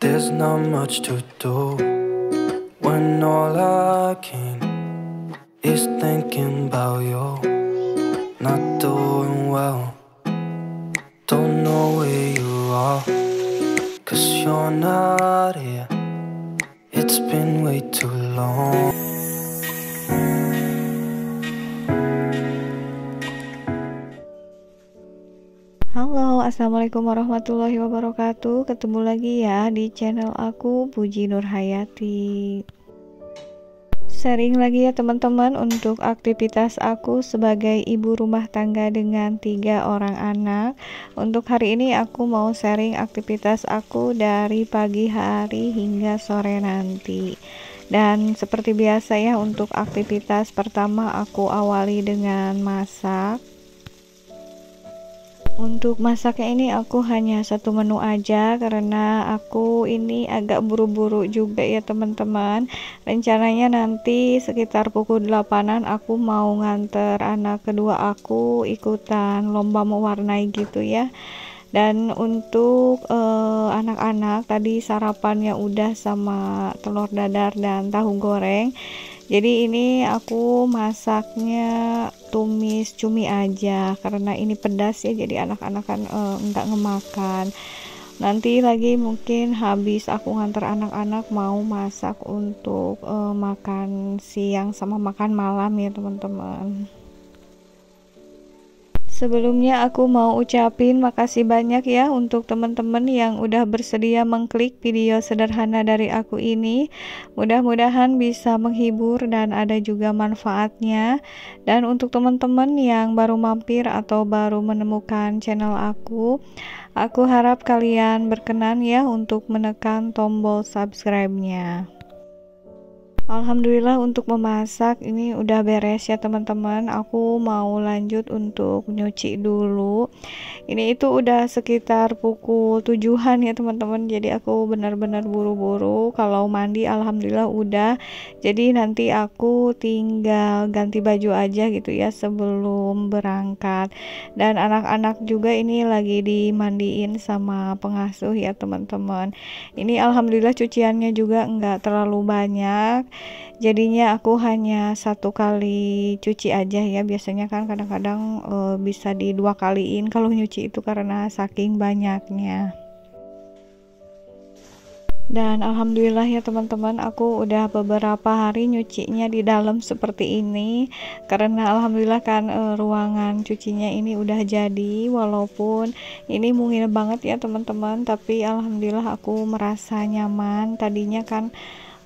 There's not much to do when all I can is thinking about you. Not doing well, don't know where you are, cause you're not here. It's been way too long. Assalamualaikum warahmatullahi wabarakatuh. Ketemu lagi ya di channel aku Puji Nurhayati. Sharing lagi ya teman-teman untuk aktivitas aku sebagai ibu rumah tangga dengan tiga orang anak. Untuk hari ini aku mau sharing aktivitas aku dari pagi hari hingga sore nanti. Dan seperti biasa ya untuk aktivitas pertama aku awali dengan masak untuk masaknya ini aku hanya satu menu aja karena aku ini agak buru-buru juga ya teman-teman. Rencananya nanti sekitar pukul 8 aku mau nganter anak kedua aku ikutan lomba mewarnai gitu ya. Dan untuk eh, anak-anak uh, anak -anak, tadi sarapannya udah sama telur dadar dan tahu goreng. Jadi ini aku masaknya tumis cumi aja karena ini pedas ya jadi anak-anak kan uh, eh, ngemakan nanti lagi mungkin habis aku ngantar anak-anak mau masak untuk uh, makan siang sama makan malam ya teman-teman Sebelumnya aku mau ucapin makasih banyak ya untuk teman-teman yang udah bersedia mengklik video sederhana dari aku ini. Mudah-mudahan bisa menghibur dan ada juga manfaatnya. Dan untuk teman-teman yang baru mampir atau baru menemukan channel aku, aku harap kalian berkenan ya untuk menekan tombol subscribe-nya. Alhamdulillah untuk memasak ini udah beres ya teman-teman aku mau lanjut untuk nyuci dulu ini itu udah sekitar pukul tujuhan ya teman-teman jadi aku benar-benar buru-buru kalau mandi Alhamdulillah udah jadi nanti aku tinggal ganti baju aja gitu ya sebelum berangkat dan anak-anak juga ini lagi dimandiin sama pengasuh ya teman-teman ini Alhamdulillah cuciannya juga nggak terlalu banyak jadinya aku hanya satu kali cuci aja ya biasanya kan kadang-kadang e, bisa di dua kaliin kalau nyuci itu karena saking banyaknya dan alhamdulillah ya teman-teman aku udah beberapa hari nyucinya di dalam seperti ini karena alhamdulillah kan e, ruangan cucinya ini udah jadi walaupun ini mungil banget ya teman-teman tapi alhamdulillah aku merasa nyaman tadinya kan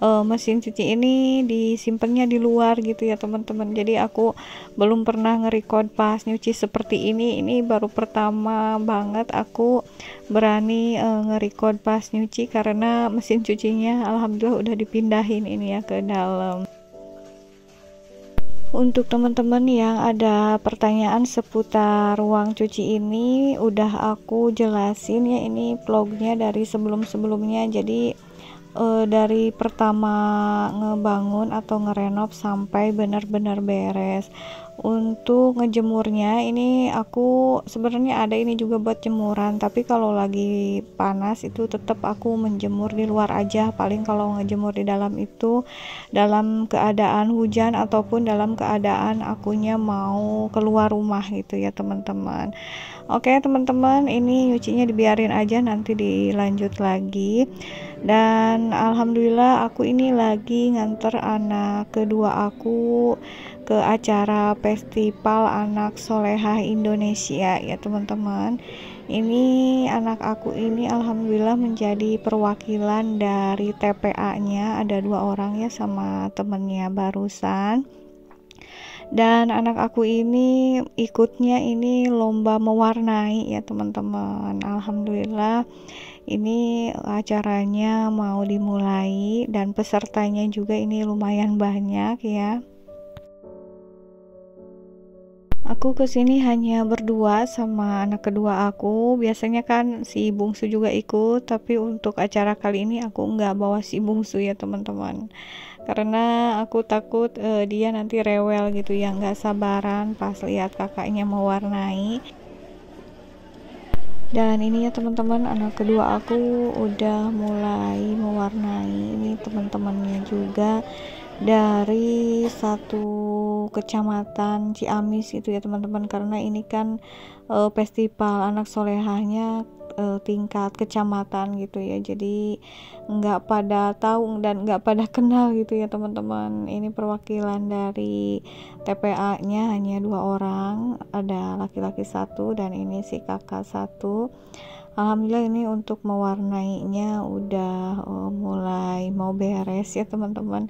uh, mesin cuci ini disimpannya di luar gitu ya teman-teman jadi aku belum pernah nge pas nyuci seperti ini ini baru pertama banget aku berani uh, eh, nge pas nyuci karena mesin cucinya alhamdulillah udah dipindahin ini ya ke dalam untuk teman-teman yang ada pertanyaan seputar ruang cuci ini udah aku jelasin ya ini vlognya dari sebelum-sebelumnya jadi e, dari pertama ngebangun atau ngerenov sampai benar-benar beres. Untuk ngejemurnya ini aku sebenarnya ada ini juga buat jemuran, tapi kalau lagi panas itu tetap aku menjemur di luar aja. Paling kalau ngejemur di dalam itu dalam keadaan hujan ataupun dalam keadaan akunya mau keluar rumah gitu ya, teman-teman. Oke teman-teman ini nyucinya dibiarin aja nanti dilanjut lagi dan alhamdulillah aku ini lagi nganter anak kedua aku ke acara festival anak solehah Indonesia ya teman-teman ini anak aku ini alhamdulillah menjadi perwakilan dari TPA nya ada dua orang ya sama temennya barusan dan anak aku ini ikutnya ini lomba mewarnai ya teman-teman alhamdulillah ini acaranya mau dimulai dan pesertanya juga ini lumayan banyak ya Aku kesini hanya berdua sama anak kedua aku. Biasanya kan si bungsu juga ikut, tapi untuk acara kali ini aku nggak bawa si bungsu ya teman-teman. Karena aku takut uh, dia nanti rewel gitu ya, nggak sabaran pas lihat kakaknya mewarnai. Dan ini ya teman-teman, anak kedua aku udah mulai mewarnai ini teman-temannya juga dari satu kecamatan Ciamis itu ya teman-teman karena ini kan e, festival anak solehahnya e, tingkat kecamatan gitu ya jadi nggak pada tahu dan nggak pada kenal gitu ya teman-teman ini perwakilan dari TPA-nya hanya dua orang ada laki-laki satu dan ini si kakak satu alhamdulillah ini untuk mewarnainya udah oh, mulai mau beres ya teman-teman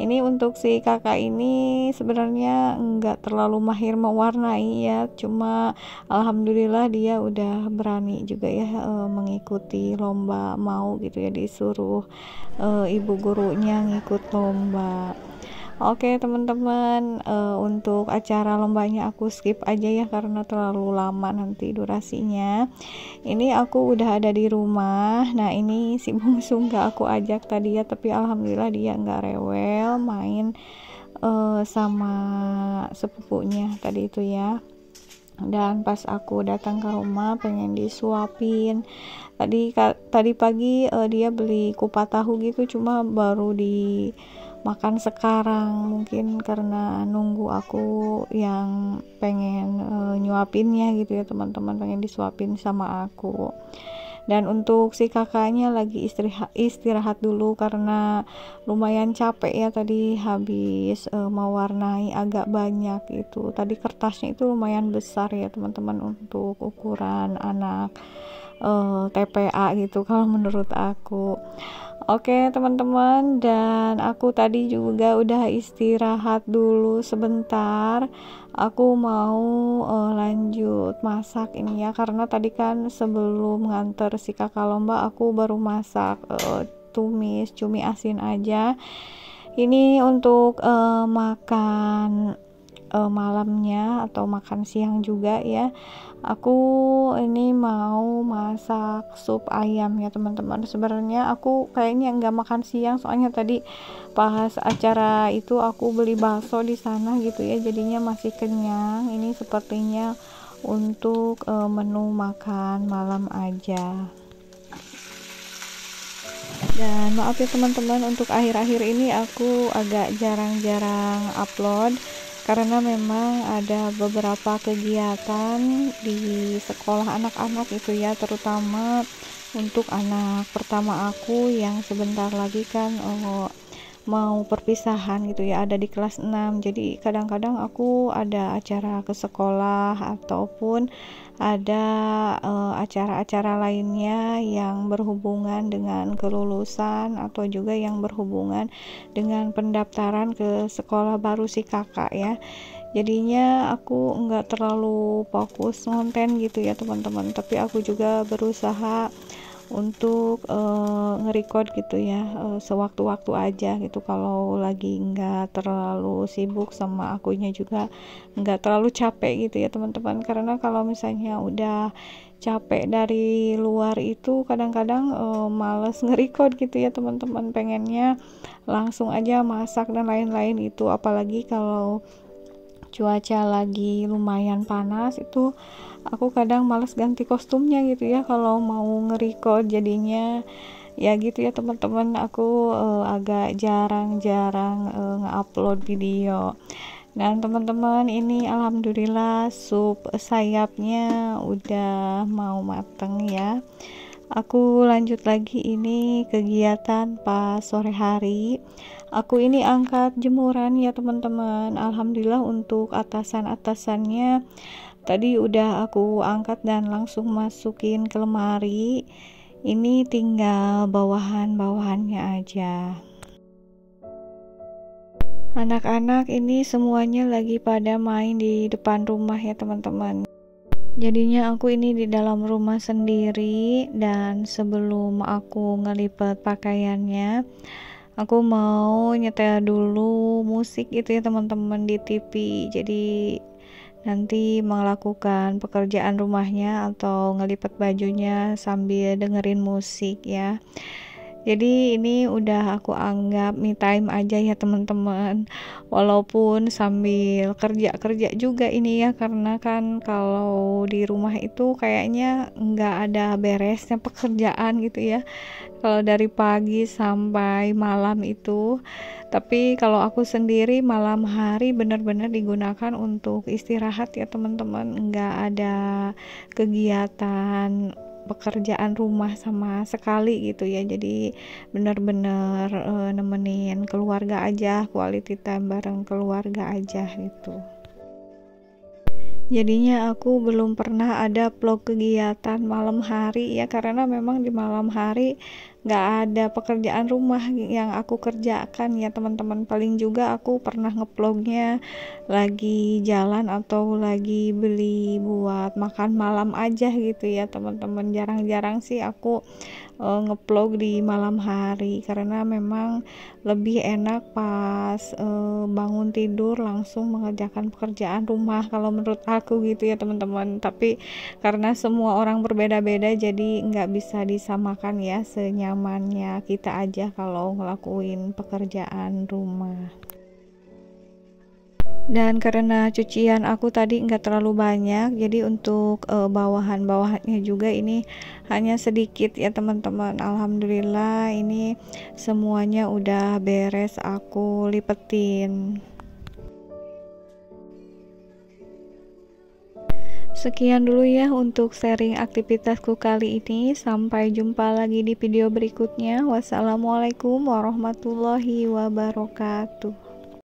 ini untuk si kakak ini sebenarnya nggak terlalu mahir mewarnai ya cuma alhamdulillah dia udah berani juga ya uh, mengikuti lomba mau gitu ya disuruh uh, ibu gurunya ngikut lomba Oke teman-teman uh, untuk acara lombanya aku skip aja ya karena terlalu lama nanti durasinya. Ini aku udah ada di rumah. Nah ini si bungsu nggak aku ajak tadi ya tapi alhamdulillah dia nggak rewel main uh, sama sepupunya tadi itu ya dan pas aku datang ke rumah pengen disuapin tadi tadi pagi uh, dia beli kupat tahu gitu cuma baru di makan sekarang mungkin karena nunggu aku yang pengen e, nyuapinnya gitu ya teman-teman pengen disuapin sama aku dan untuk si kakaknya lagi istirahat, istirahat dulu karena lumayan capek ya tadi habis e, mewarnai agak banyak itu tadi kertasnya itu lumayan besar ya teman-teman untuk ukuran anak e, eh, TPA gitu kalau menurut aku Oke teman-teman dan aku tadi juga udah istirahat dulu sebentar Aku mau uh, lanjut masak ini ya Karena tadi kan sebelum nganter si kakak lomba aku baru masak uh, tumis cumi asin aja Ini untuk uh, makan uh, malamnya atau makan siang juga ya aku ini mau masak sup ayam ya teman-teman sebenarnya aku kayaknya nggak makan siang soalnya tadi pas acara itu aku beli bakso di sana gitu ya jadinya masih kenyang ini sepertinya untuk e, menu makan malam aja dan maaf ya teman-teman untuk akhir-akhir ini aku agak jarang-jarang upload karena memang ada beberapa kegiatan di sekolah anak-anak itu ya terutama untuk anak pertama aku yang sebentar lagi kan oh, mau perpisahan gitu ya ada di kelas 6 jadi kadang-kadang aku ada acara ke sekolah ataupun ada eh, acara-acara uh, lainnya yang berhubungan dengan kelulusan atau juga yang berhubungan dengan pendaftaran ke sekolah baru si kakak ya jadinya aku nggak terlalu fokus konten gitu ya teman-teman tapi aku juga berusaha untuk uh, nge-record gitu ya uh, sewaktu-waktu aja gitu kalau lagi nggak terlalu sibuk sama akunya juga nggak terlalu capek gitu ya teman-teman karena kalau misalnya udah capek dari luar itu kadang-kadang uh, males nge-record gitu ya teman-teman pengennya langsung aja masak dan lain-lain itu apalagi kalau cuaca lagi lumayan panas itu aku kadang males ganti kostumnya gitu ya kalau mau ngerecord jadinya ya gitu ya teman-teman aku uh, agak jarang-jarang uh, nge-upload video dan teman-teman ini alhamdulillah sup sayapnya udah mau mateng ya aku lanjut lagi ini kegiatan pas sore hari aku ini angkat jemuran ya teman-teman alhamdulillah untuk atasan-atasannya tadi udah aku angkat dan langsung masukin ke lemari ini tinggal bawahan-bawahannya aja anak-anak ini semuanya lagi pada main di depan rumah ya teman-teman Jadinya aku ini di dalam rumah sendiri dan sebelum aku ngelipet pakaiannya, aku mau nyetel dulu musik itu ya teman-teman di TV. Jadi nanti melakukan pekerjaan rumahnya atau ngelipet bajunya sambil dengerin musik ya jadi ini udah aku anggap me time aja ya teman-teman walaupun sambil kerja-kerja juga ini ya karena kan kalau di rumah itu kayaknya nggak ada beresnya pekerjaan gitu ya kalau dari pagi sampai malam itu tapi kalau aku sendiri malam hari benar-benar digunakan untuk istirahat ya teman-teman nggak ada kegiatan pekerjaan rumah sama sekali gitu ya jadi bener-bener uh, eh, nemenin keluarga aja quality time bareng keluarga aja gitu jadinya aku belum pernah ada vlog kegiatan malam hari ya karena memang di malam hari nggak ada pekerjaan rumah yang aku kerjakan ya teman-teman paling juga aku pernah ngeplognya lagi jalan atau lagi beli buat makan malam aja gitu ya teman-teman jarang-jarang sih aku uh, eh, ngeplog di malam hari karena memang lebih enak pas uh, bangun tidur langsung mengerjakan pekerjaan rumah kalau menurut aku gitu ya teman-teman tapi karena semua orang berbeda-beda jadi nggak bisa disamakan ya senyap nyamannya kita aja kalau ngelakuin pekerjaan rumah dan karena cucian aku tadi nggak terlalu banyak jadi untuk e, bawahan-bawahannya juga ini hanya sedikit ya teman-teman Alhamdulillah ini semuanya udah beres aku lipetin Sekian dulu ya untuk sharing aktivitasku kali ini. Sampai jumpa lagi di video berikutnya. Wassalamualaikum warahmatullahi wabarakatuh.